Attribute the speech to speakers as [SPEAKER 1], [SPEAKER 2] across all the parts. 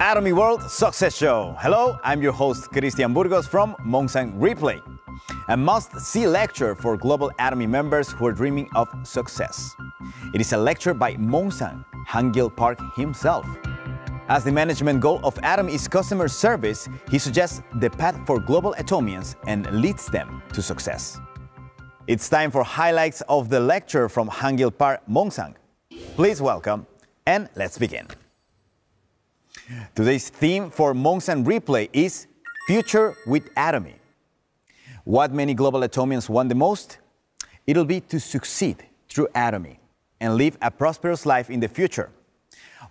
[SPEAKER 1] Atomy World Success Show. Hello, I'm your host Christian Burgos from Monsang Replay, a must-see lecture for Global Atomy members who are dreaming of success. It is a lecture by Monsang Hangil Park himself. As the management goal of Atom is customer service, he suggests the path for global atomians and leads them to success. It's time for highlights of the lecture from Hangil Park Mongsang. Please welcome and let's begin. Today's theme for Monks and Replay is Future with Atomy. What many global atomians want the most? It'll be to succeed through Atomy and live a prosperous life in the future.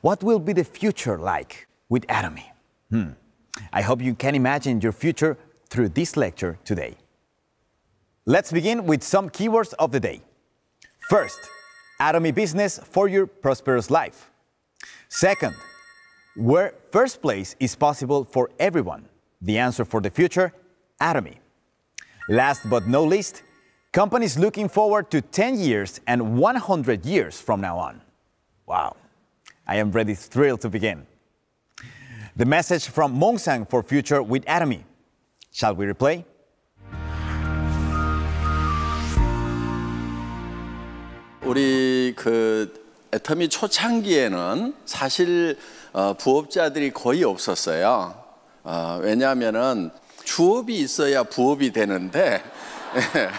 [SPEAKER 1] What will be the future like with Atomy? Hmm. I hope you can imagine your future through this lecture today. Let's begin with some keywords of the day. First, Atomy business for your prosperous life. Second, where first place is possible for everyone? The answer for the future, Atomy. Last but not least, companies looking forward to 10 years and 100 years from now on. Wow, I am really thrilled to begin. The message from Mongsang for Future with Atomy. Shall we replay?
[SPEAKER 2] We. 애터미 초창기에는 사실 어, 부업자들이 거의 없었어요. 어, 왜냐하면은 주업이 있어야 부업이 되는데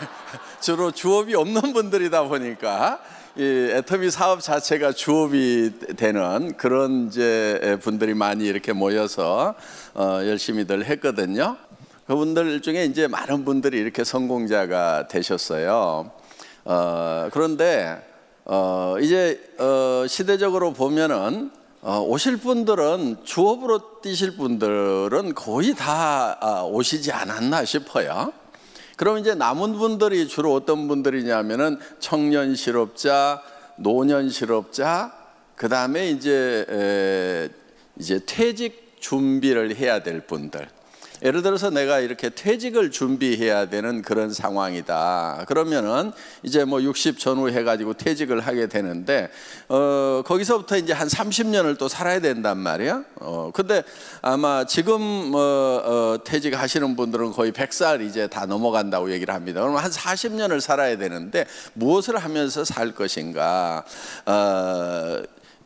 [SPEAKER 2] 주로 주업이 없는 분들이다 보니까 애터미 사업 자체가 주업이 되는 그런 이제 분들이 많이 이렇게 모여서 어, 열심히들 했거든요. 그분들 중에 이제 많은 분들이 이렇게 성공자가 되셨어요. 그런데 어, 이제 어, 시대적으로 보면은 어, 오실 분들은 주업으로 뛰실 분들은 거의 다 아, 오시지 않았나 싶어요. 그럼 이제 남은 분들이 주로 어떤 분들이냐면은 청년 실업자, 노년 실업자, 그 다음에 이제 에, 이제 퇴직 준비를 해야 될 분들. 예를 들어서 내가 이렇게 퇴직을 준비해야 되는 그런 상황이다. 그러면은 이제 뭐 60 전후 해가지고 퇴직을 하게 되는데 어, 거기서부터 이제 한 30년을 또 살아야 된단 말이야. 어, 근데 아마 지금 어, 어, 퇴직하시는 분들은 거의 100살 이제 다 넘어간다고 얘기를 합니다. 그럼 한 40년을 살아야 되는데 무엇을 하면서 살 것인가? 어,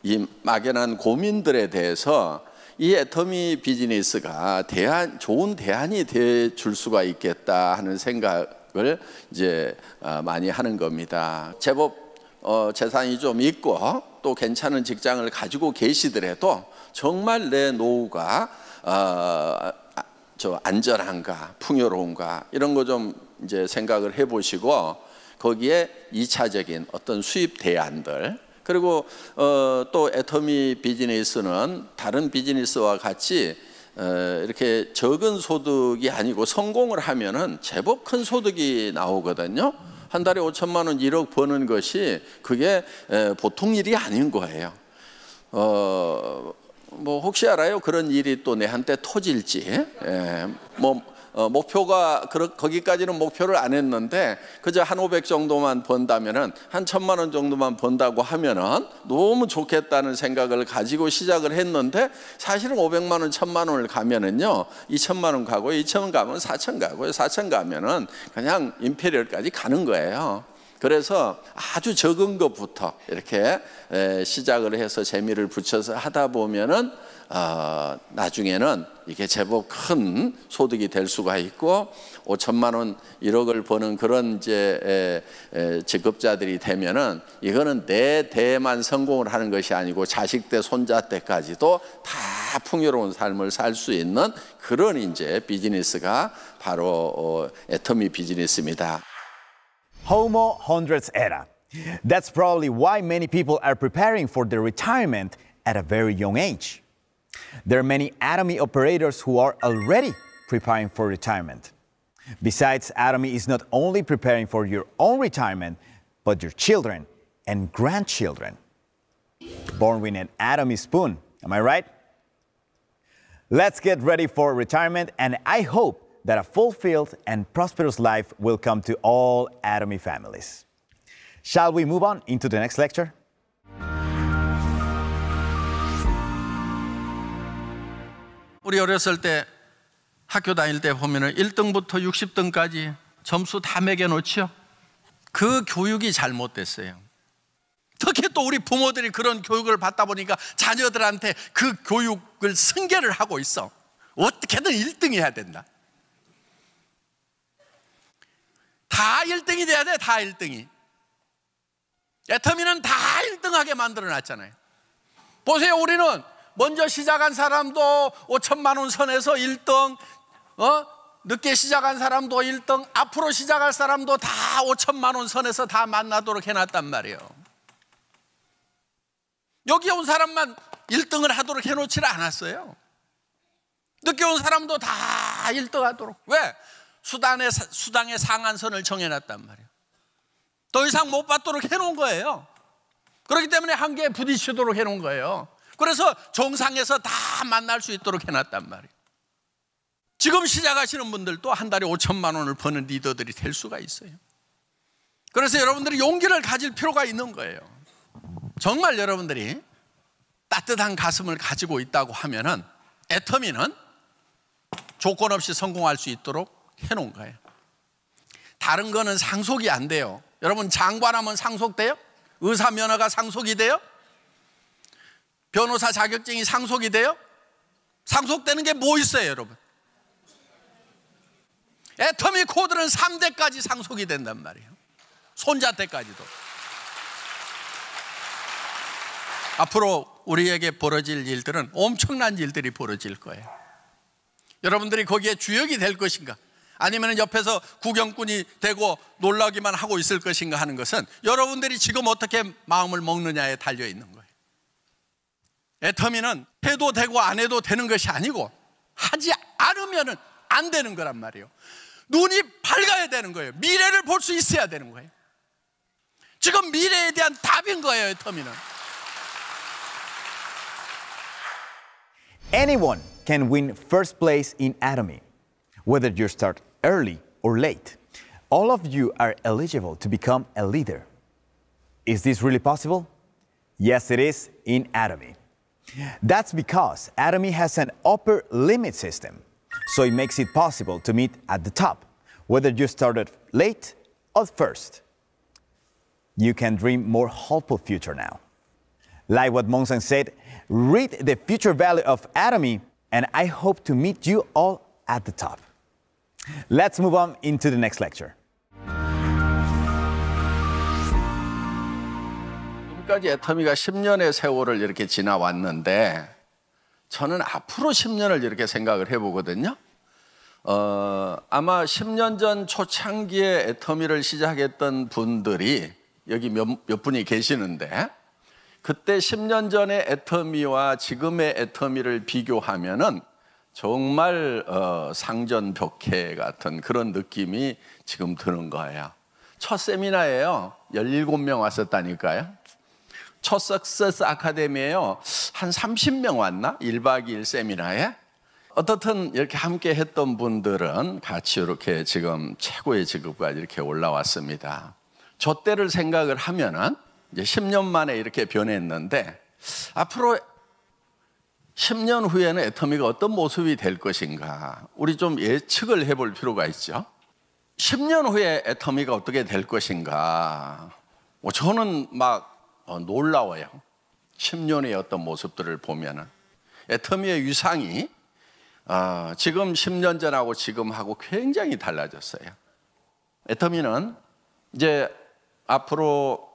[SPEAKER 2] 이 막연한 고민들에 대해서 이 애터미 비즈니스가 대안 좋은 대안이 돼줄 수가 있겠다 하는 생각을 이제 어, 많이 하는 겁니다. 제법 어, 재산이 좀 있고 또 괜찮은 직장을 가지고 계시더라도 정말 내 노후가 어저 안전한가 풍요로운가 이런 거 좀 이제 생각을 해보시고 거기에 2차적인 어떤 수입 대안들 그리고 어, 또 애터미 비즈니스는 다른 비즈니스와 같이 어, 이렇게 적은 소득이 아니고 성공을 하면은 제법 큰 소득이 나오거든요. 한 달에 5천만 원, 1억 버는 것이 그게 보통 일이 아닌 거예요. 어, 뭐 혹시 알아요? 그런 일이 또 내한테 터질지. 에, 예, 뭐 어, 목표가 그러, 거기까지는 목표를 안 했는데 그저 한 5 0 0 정도만 번다면은 한 천만 원 정도만 번다고 하면은 너무 좋겠다는 생각을 가지고 시작을 했는데 사실은 5 0 0만원 천만 원을 가면은요 이천만원 가고 이천 가면 사천 가고요 사천 가면은 그냥 임페리얼까지 가는 거예요. 그래서 아주 적은 것부터 이렇게 에, 시작을 해서 재미를 붙여서 하다 보면은 아, 나중에는 이게 제법 큰 소득이 될 수가 있고 5천만 원 1억을 버는 그런 이제 직급자들이 되면은 이거는 내 대만 성공을 하는 것이 아니고 자식 때 손자 때까지도 다 풍요로운 삶을 살 수 있는 그런 이제 비즈니스가 바로 어, 애터미 비즈니스입니다.
[SPEAKER 1] Homo hundreds era. That's probably why many people are preparing for their retirement at a very young age. There are many Atomy operators who are already preparing for retirement. Besides, Atomy is not only preparing for your own retirement, but your children and grandchildren. Born with an Atomy spoon, am I right? Let's get ready for retirement, and I hope that a fulfilled and prosperous life will come to all Atomy families. Shall we move on into the next lecture?
[SPEAKER 2] 우리 어렸을 때 학교 다닐 때 보면은 1등부터 60등까지 점수 다 매겨놓지요. 그 교육이 잘못됐어요. 특히 또 우리 부모들이 그런 교육을 받다 보니까 자녀들한테 그 교육을 승계를 하고 있어. 어떻게든 1등 해야 된다. 다 1등이 돼야 돼, 다 1등이. 애터미는 다 1등하게 만들어 놨잖아요. 보세요, 우리는 먼저 시작한 사람도 5천만 원 선에서 1등, 어? 늦게 시작한 사람도 1등, 앞으로 시작할 사람도 다 5천만 원 선에서 다 만나도록 해놨단 말이에요. 여기 온 사람만 1등을 하도록 해놓지를 않았어요. 늦게 온 사람도 다 1등 하도록. 왜? 수단의, 수당의 상한선을 정해놨단 말이에요. 더 이상 못 받도록 해놓은 거예요. 그렇기 때문에 한계에 부딪히도록 해놓은 거예요. 그래서 정상에서 다 만날 수 있도록 해놨단 말이에요. 지금 시작하시는 분들도 한 달에 5천만 원을 버는 리더들이 될 수가 있어요. 그래서 여러분들이 용기를 가질 필요가 있는 거예요. 정말 여러분들이 따뜻한 가슴을 가지고 있다고 하면은 애터미는 조건 없이 성공할 수 있도록 해놓은 거예요. 다른 거는 상속이 안 돼요. 여러분 장관하면 상속돼요? 의사 면허가 상속이 돼요? 변호사 자격증이 상속이 돼요? 상속되는 게 뭐 있어요, 여러분? 애터미 코드는 3대까지 상속이 된단 말이에요. 손자 때까지도. 앞으로 우리에게 벌어질 일들은 엄청난 일들이 벌어질 거예요. 여러분들이 거기에 주역이 될 것인가? 아니면 옆에서 구경꾼이 되고 놀라기만 하고 있을 것인가 하는 것은 여러분들이 지금 어떻게 마음을 먹느냐에 달려 있는 거예요. 애터미는 해도 되고 안 해도 되는 것이 아니고 하지 않으면 안 되는 거란 말이에요. 눈이 밝아야 되는 거예요. 미래를 볼 수 있어야 되는 거예요. 지금 미래에 대한 답인 거예요, 애터미는.
[SPEAKER 1] Anyone can win first place in Atomy, whether you start early or late. All of you are eligible to become a leader. Is this really possible? Yes, it is in Atomy. That's because Atomy has an upper limit system, so it makes it possible to meet at the top, whether you started late or first. You can dream more hopeful future now. Like what Monson said, read the future value of Atomy, and I hope to meet you all at the top.
[SPEAKER 2] Let's move on into the next lecture. 지금까지 애터미가 10년의 세월을 이렇게 지나왔는데 저는 앞으로 10년을 이렇게 생각을 해보거든요. 어, 아마 10년 전 초창기에 애터미를 시작했던 분들이 여기 몇, 몇 분이 계시는데 그때 10년 전의 애터미와 지금의 애터미를 비교하면은 정말 어, 상전 벽해 같은 그런 느낌이 지금 드는 거예요. 첫 세미나예요. 17명 왔었다니까요. 첫 석세스 아카데미에요. 한 30명 왔나? 1박 2일 세미나에? 어떻든 이렇게 함께 했던 분들은 같이 이렇게 지금 최고의 직급까지 이렇게 올라왔습니다. 저 때를 생각을 하면은 이제 10년 만에 이렇게 변했는데 앞으로 10년 후에는 애터미가 어떤 모습이 될 것인가 우리 좀 예측을 해볼 필요가 있죠. 10년 후에 애터미가 어떻게 될 것인가 뭐 저는 막 어, 놀라워요. 10년의 어떤 모습들을 보면은 애터미의 예, 위상이 어, 지금 10년 전하고 지금하고 굉장히 달라졌어요. 애터미는 예, 이제 앞으로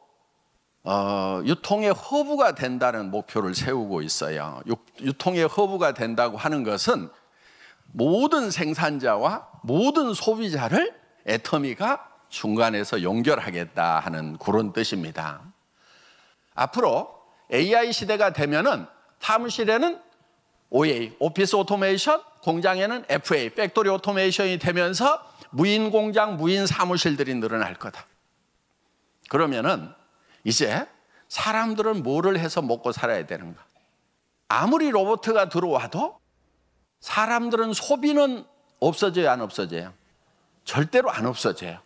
[SPEAKER 2] 어, 유통의 허브가 된다는 목표를 세우고 있어요. 유, 통의 허브가 된다고 하는 것은 모든 생산자와 모든 소비자를 애터미가 예, 중간에서 연결하겠다 하는 그런 뜻입니다. 앞으로 AI 시대가 되면은 사무실에는 OA, 오피스 오토메이션, 공장에는 FA, 팩토리 오토메이션이 되면서 무인 공장, 무인 사무실들이 늘어날 거다. 그러면은 이제 사람들은 뭐를 해서 먹고 살아야 되는가? 아무리 로봇가 들어와도 사람들은 소비는 없어져요, 안 없어져요? 절대로 안 없어져요.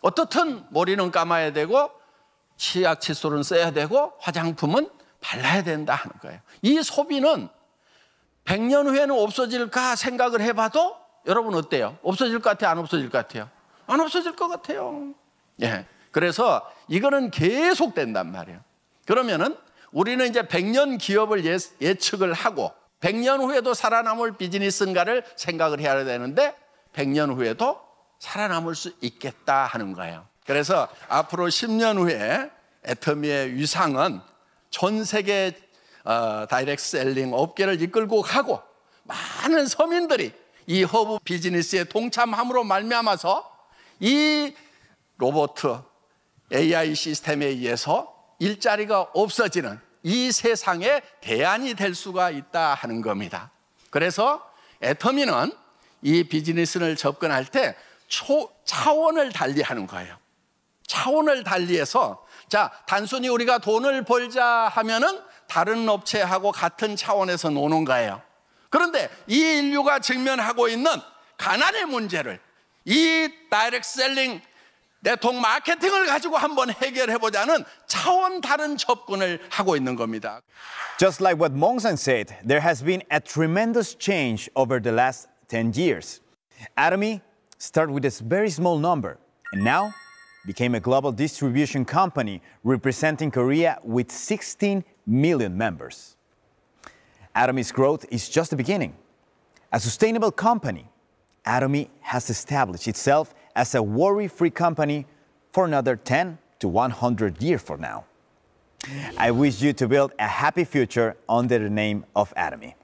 [SPEAKER 2] 어떻든 머리는 감아야 되고 치약 칫솔은 써야 되고 화장품은 발라야 된다 하는 거예요. 이 소비는 100년 후에는 없어질까 생각을 해봐도 여러분 어때요? 없어질 것 같아요? 안 없어질 것 같아요? 안 없어질 것 같아요. 예. 그래서 이거는 계속 된단 말이에요. 그러면은 우리는 이제 100년 기업을 예, 예측을 하고 100년 후에도 살아남을 비즈니스인가를 생각을 해야 되는데 100년 후에도 살아남을 수 있겠다 하는 거예요. 그래서 앞으로 10년 후에 애터미의 위상은 전 세계 어, 다이렉트 셀링 업계를 이끌고 가고 많은 서민들이 이 허브 비즈니스에 동참함으로 말미암아서 이 로버트 AI 시스템에 의해서 일자리가 없어지는 이 세상의 대안이 될 수가 있다 하는 겁니다. 그래서 애터미는 이 비즈니스를 접근할 때 초, 차원을 달리하는 거예요. 차원을 달리해서 자, 단순히 우리가 돈을 벌자 하면은 다른 업체하고 같은 차원에서 노는 거예요. 그런데 이 인류가 직면하고 있는 가난의 문제를 이 다이렉트 셀링 내통 마케팅을 가지고 한번 해결해 보자는 차원 다른 접근을 하고 있는 겁니다. Just like what Mongsan said,
[SPEAKER 1] there has been a tremendous change over the last 10 years. Atomy started with a very small number and now became a global distribution company representing Korea with 16 million members. Atomy's growth is just the beginning. A sustainable company, Atomy has established itself as a worry-free company for another 10 to 100 years from now. I wish you to build a happy future under the name of Atomy.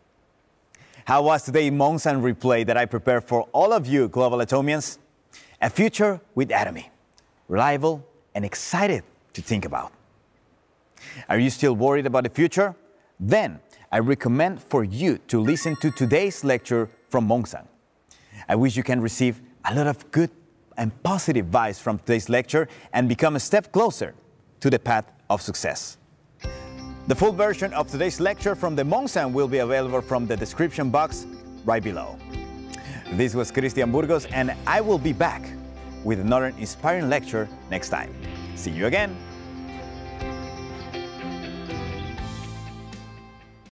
[SPEAKER 1] How was today's Monsoon replay that I prepared for all of you global Atomians? A future with Atomy reliable, and excited to think about. Are you still worried about the future? Then I recommend for you to listen to today's lecture from Mongsang. I wish you can receive a lot of good and positive vibes from today's lecture and become a step closer to the path of success. The full version of today's lecture from the San will be available from the description box right below. This was Christian Burgos and I will be back with another inspiring lecture next time. See you again!